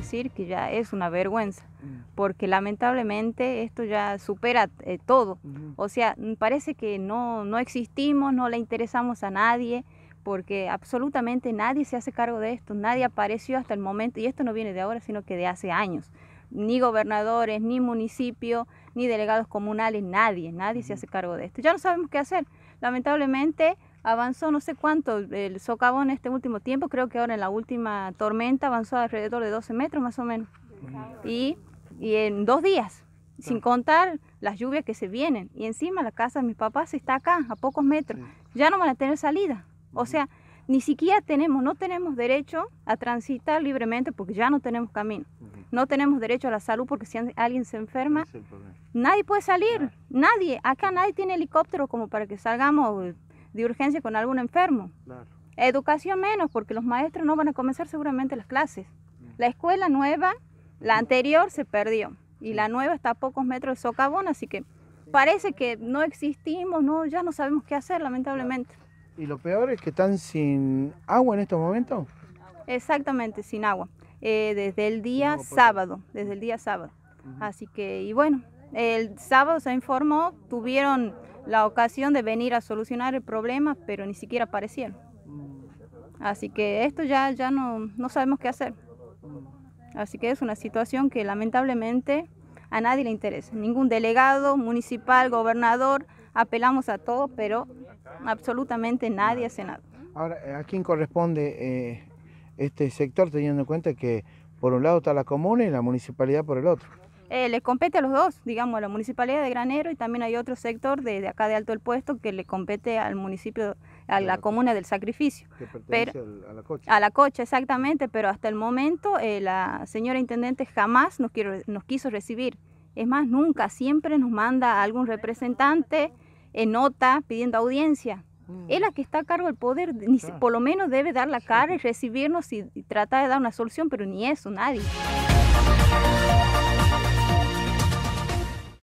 decir que ya es una vergüenza, mm. porque lamentablemente esto ya supera eh, todo. O sea, parece que no, no existimos, no le interesamos a nadie, porque absolutamente nadie se hace cargo de esto, nadie apareció hasta el momento, y esto no viene de ahora, sino que de hace años. Ni gobernadores, ni municipio, ni delegados comunales, nadie, nadie se hace cargo de esto. Ya no sabemos qué hacer. Lamentablemente avanzó no sé cuánto el socavón este último tiempo, creo que ahora en la última tormenta avanzó alrededor de 12 metros más o menos. Y, en dos días, sin contar las lluvias que se vienen. Y encima la casa de mis papás está acá, a pocos metros. Ya no van a tener salida. O sea, ni siquiera tenemos, no tenemos derecho a transitar libremente porque ya no tenemos camino. No tenemos derecho a la salud porque si alguien se enferma, nadie puede salir, nadie. Acá nadie tiene helicóptero como para que salgamos de urgencia con algún enfermo. Educación menos, porque los maestros no van a comenzar seguramente las clases. Mm. La escuela nueva, la anterior se perdió y la nueva está a pocos metros de socavón, así que parece que no existimos, no, ya no sabemos qué hacer, lamentablemente. Y lo peor es que están sin agua en estos momentos. Exactamente, sin agua. Eh, desde el día sábado, desde el día sábado. Así que, y bueno, el sábado se informó, tuvieron la ocasión de venir a solucionar el problema, pero ni siquiera aparecieron. Así que esto ya, ya no, sabemos qué hacer. Así que es una situación que lamentablemente a nadie le interesa. Ningún delegado municipal, gobernador, apelamos a todo, pero absolutamente nadie hace nada. Ahora, eh, ¿a quién corresponde eh, este sector teniendo en cuenta que por un lado está la comuna y la municipalidad por el otro? Eh, les compete a los dos, digamos, a la municipalidad de Granero y también hay otro sector de, acá de Alto El Puesto que le compete al municipio, a la comuna del sacrificio. Que pertenece a la cocha. A la cocha, exactamente, pero hasta el momento eh, la señora intendente jamás nos, quiso recibir. Es más, nunca, siempre nos manda algún representante en nota pidiendo audiencia. Él mm. Es la que está a cargo del poder, por lo menos debe dar la cara y recibirnos y, y tratar de dar una solución, pero ni eso, nadie.